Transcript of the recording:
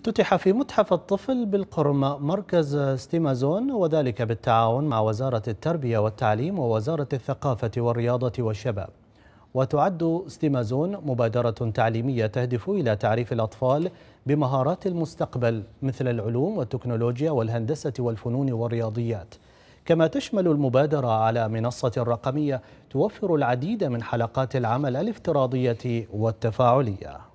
افتتح في متحف الطفل بالقرم مركز ستيمازون وذلك بالتعاون مع وزارة التربية والتعليم ووزارة الثقافة والرياضة والشباب وتعد ستيمازون مبادرة تعليمية تهدف إلى تعريف الأطفال بمهارات المستقبل مثل العلوم والتكنولوجيا والهندسة والفنون والرياضيات كما تشمل المبادرة على منصة رقمية توفر العديد من حلقات العمل الافتراضية والتفاعلية